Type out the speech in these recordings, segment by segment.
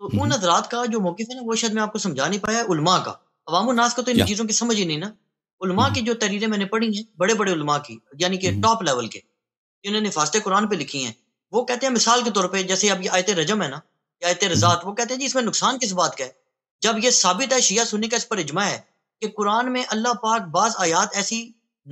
तो हम्म। उन हजरात का जो मौकफ है ना वो शायद मैं आपको समझा नहीं पाया उलमा का अवाम नास का तो इन चीज़ों की समझ ही नहीं ना उलमा हम्म। की जो तहरीरें मैंने पढ़ी हैं बड़े बड़े उलमा की यानी कि हम्म। टॉप लेवल के जिन्होंने फास्ते कुरान पे लिखी हैं वो कहते हैं मिसाल के तौर पे जैसे अब ये आयत रजम है ना या आयत रजात वो कहते हैं जी इसमें नुकसान किस बात का है जब ये साबित है शिया सुनी का इस पर इजमा है कि कुरान में अल्लाह पाक बाज आयात ऐसी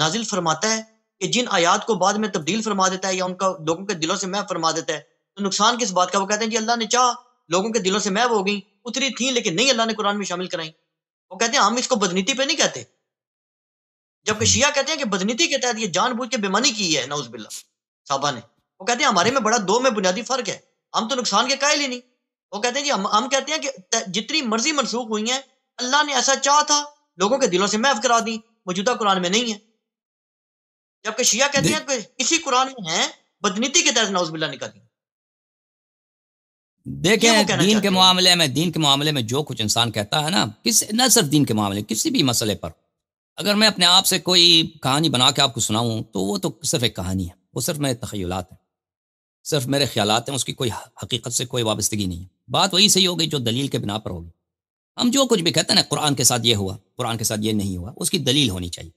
नाजिल फरमाता है कि जिन आयात को बाद में तब्दील फरमा देता है या उनका लोगों के दिलों से मैं फरमा देता है तो नुकसान किस बात का वो कहते हैं जी अल्लाह ने चाह लोगों के दिलों से मैब हो गई उतरी थी लेकिन नहीं अल्लाह ने कुरान में शामिल कराई वो कहते हैं हम इसको बदनीति पे नहीं कहते जबकि शिया कहते हैं कि बदनीति के तहत ये जानबूझ के बेमानी की है नौजबिल्ला साहबा ने वो कहते हैं हमारे में बड़ा दो में बुनियादी फर्क है हम तो नुकसान के कायल ही नहीं वो कहते हैं जी हम हम कहते हैं कि जितनी मर्जी मनसूख हुई है अल्लाह ने ऐसा चाह था लोगों के दिलों से महफ करा दी मौजूदा कुरान में नहीं है जबकि शिया कहते हैं इसी कुरान में है बदनीति के तहत नौजबिल्ला निकाली देखें दीन के मामले में दीन के मामले में जो कुछ इंसान कहता है ना किस न सिर्फ दीन के मामले किसी भी मसले पर अगर मैं अपने आप से कोई कहानी बना के आपको सुनाऊं तो वो तो सिर्फ एक कहानी है वो सिर्फ मेरे तखयलात हैं सिर्फ मेरे ख्याल हैं उसकी कोई हकीकत से कोई वाबस्तगी नहीं है बात वही सही होगी जो दलील के बिना पर होगी हम जो कुछ भी कहते हैं ना कुरान के साथ ये हुआ कुरान के साथ ये नहीं हुआ उसकी दलील होनी चाहिए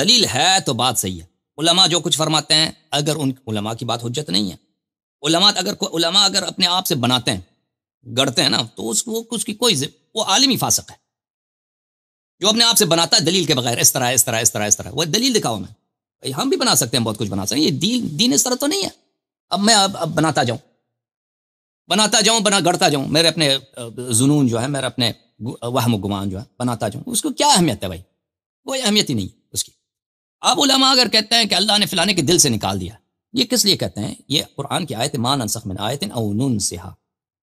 दलील है तो बात सही है उलमा जो कुछ फरमाते हैं अगर उन उलमा की बात हजत नहीं है उलमा अगर उलमा अगर अपने आप से बनाते हैं गढ़ते हैं ना तो उसको उसकी कोई वो आलिमी फासक है जो अपने आप से बनाता है दलील के बगैर इस तरह इस तरह इस तरह इस तरह वह दलील दिखाओ मैं भाई हम भी बना सकते हैं बहुत कुछ बना सकते हैं ये दीन दीन इस तरह तो नहीं है अब मैं अब अब बनाता जाऊँ बनाता जाऊँ बना गढ़ता जाऊँ मेरे अपने जुनून जो है मेरे अपने वहम गुमान जो है बनाता जाऊँ उसको क्या अहमियत है भाई कोई अहमियत ही नहीं उसकी अब उलमा अगर कहते हैं कि अल्लाह ने फिलाने के दिल से निकाल दिया ये किस लिए कहते हैं ये कुरान की आयत मान अनसख मिन आयतिन अव नून सिहा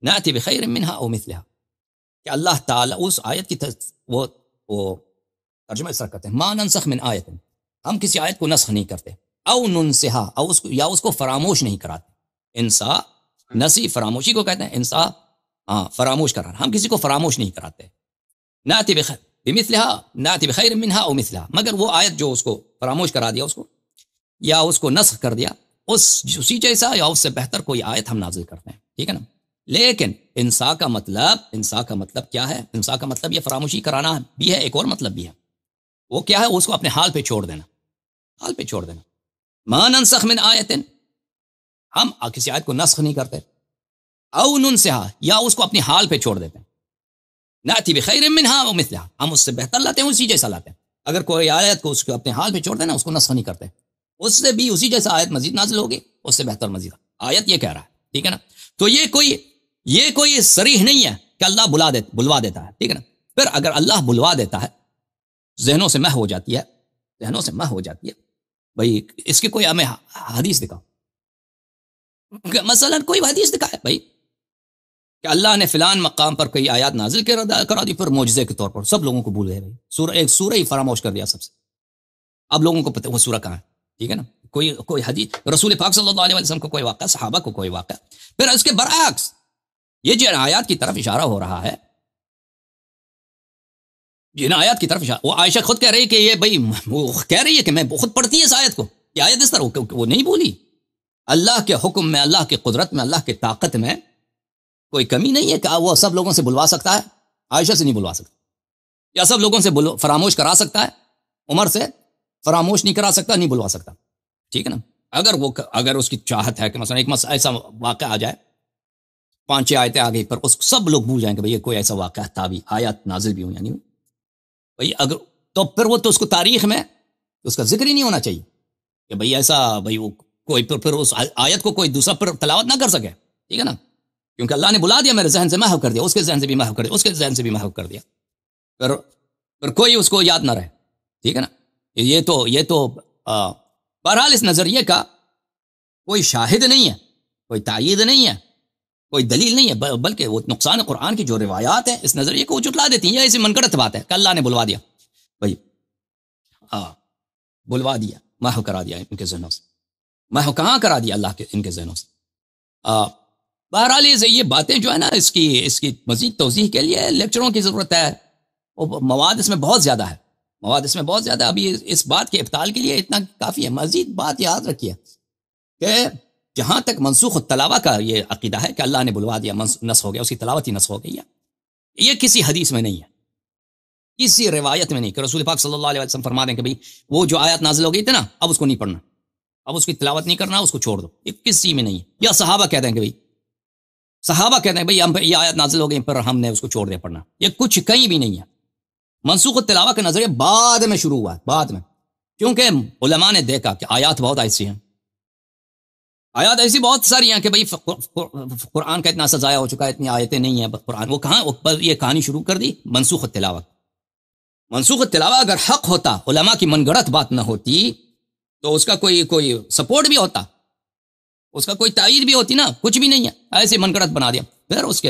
नाति बखैर मिनहा अव कि अल्लाह ताला उस आयत की वो वो तर्जुमा इस तरह करते हैं मान अनसख मिन आयतिन हम किसी आयत को नस्ख नहीं करते अव नून सिहा अव उसको या उसको फरामोश नहीं कराते इंसा नसी फरामोशी को कहते हैं इंसा हाँ फरामोश कराना हम किसी को फरामोश नहीं कराते नाति बखैर बिमिथलहा नाति बखैर मिनहा अव मगर वो आयत जो उसको फरामोश करा दिया उसको या उसको नस्ख कर दिया उस उसी जैसा या उससे बेहतर कोई आयत हम नाजिल करते हैं ठीक है ना लेकिन इंसा का मतलब इंसा का मतलब क्या है इंसा का मतलब ये फरामोशी कराना भी है एक और मतलब भी है वो क्या है उसको अपने हाल पे छोड़ देना हाल पे छोड़ देना मान अनसख मिन आयतिन हम किसी आयत को नस्ख नहीं करते अउन से या उसको अपने हाल पे छोड़ देते हैं थी बखैर मिन हाँ मिसला हम उससे बेहतर लाते हैं उसी जैसा लाते हैं अगर कोई आयत को उसको अपने हाल पे छोड़ देना उसको नस्ख नहीं करते उससे भी उसी जैसा आयत मजीद नाजिल होगी उससे बेहतर मजीद आयत ये कह रहा है ठीक है ना तो ये कोई ये कोई सरीह नहीं है कि अल्लाह बुला दे बुलवा देता है ठीक है ना फिर अगर अल्लाह बुलवा देता है जहनों से मह हो जाती है जहनों से मह हो जाती है भाई इसकी कोई हमें हदीस दिखाओ मसलन कोई हदीस दिखाए भाई कि अल्लाह ने फिलान मकाम पर कोई आयात नाजिल करा दी फिर मोजे के तौर पर सब लोगों को भूल गए भाई सूर एक सूर ही फरामोश कर दिया सबसे अब लोगों को पता वो सूर कहाँ है ठीक है ना कोई कोई हदीस रसूल पाक सल्लल्लाहु अलैहि वसल्लम को कोई वाक़ा सहाबा को कोई वाक़ा फिर उसके बरक्स ये जिन आयात की तरफ इशारा हो रहा है जिन आयात की तरफ इशारा वो आयशा खुद कह रही है कि ये भाई वो कह रही है कि मैं खुद पढ़ती है इस आयत को ये आयत इस तरह वो, नहीं बोली अल्लाह के हुक्म में अल्लाह की कुदरत में अल्लाह की ताकत में कोई कमी नहीं है क्या वो सब लोगों से बुलवा सकता है आयशा से नहीं बुलवा सकता या सब लोगों से फरामोश करा सकता है उमर से फरामोश नहीं करा सकता नहीं बुलवा सकता ठीक है ना अगर वो अगर उसकी चाहत है कि मसलन एक मस ऐसा वाक़ आ जाए पांच आयतें आ गई पर उस सब लोग भूल जाएंगे भैया कोई ऐसा वाक़ था भी आयात नाजिल भी हो या नहीं भाई अगर तो फिर वो तो उसको तारीख में उसका जिक्र ही नहीं होना चाहिए कि भाई ऐसा भाई वो कोई पर फिर उस आयत को कोई दूसरा पर तलावत ना कर सके ठीक है ना क्योंकि अल्लाह ने बुला दिया मेरे जहन से महव कर दिया उसके जहन से भी महव कर दिया उसके जहन से भी महव कर दिया फिर फिर कोई उसको याद ना रहे ठीक है ना ये तो ये तो बहरहाल इस नज़रिए का कोई शाहिद नहीं है कोई तायद नहीं है कोई दलील नहीं है बल्कि वो नुकसान कुरान की जो रिवायात है इस नज़रिए को जुटला देती हैं ऐसी मनगढ़ बात है कल्ला ने बुलवा दिया भाई हाँ बुलवा दिया माह करा दिया इनके जहनों से माह कहाँ करा दिया अल्लाह के इनके जहनों से बहरहाल ये ये बातें जो है ना इसकी इसकी मजीद तोज़ी के लिए लेक्चरों की ज़रूरत है वो मवाद इसमें बहुत ज़्यादा है मवाद इसमें बहुत ज़्यादा अभी इस बात के इब्ताल के लिए इतना काफ़ी है मजीद बात याद रखिए कि जहाँ तक मनसूख तलावा का ये अकीदा है कि अल्लाह ने बुलवा दिया नस हो गया उसकी तलावत ही नस हो गई है ये किसी हदीस में नहीं है किसी रिवायत में नहीं कि रसूल पाक सल्लल्लाहु अलैहि वसल्लम फरमा दें कि भाई वो जो आयत नाजिल हो गई थी ना अब उसको नहीं पढ़ना अब उसकी तलावत नहीं करना उसको छोड़ दो ये किसी में नहीं है या सहाबा कह देंगे कि भाई सहाबा कह हैं भाई हम ये आयत नाजिल हो गई पर हमने उसको छोड़ दिया पढ़ना ये कुछ कहीं भी नहीं है मनसूख तिलावा का नजरिया बाद में शुरू हुआ बाद में क्योंकि उलमा ने देखा कि आयात बहुत ऐसी हैं आयात ऐसी बहुत सारी हैं कि भाई कुरान का इतना सजाया हो चुका है इतनी आयतें नहीं है कुरान वो कहाँ ये कहानी शुरू कर दी मनसूख तिलावा मनसूख तिलावा अगर हक होता उलमा की मनगढ़त बात ना होती तो उसका कोई कोई सपोर्ट भी होता उसका कोई तायद भी होती ना कुछ भी नहीं है ऐसे मनगढ़त बना दिया फिर उसके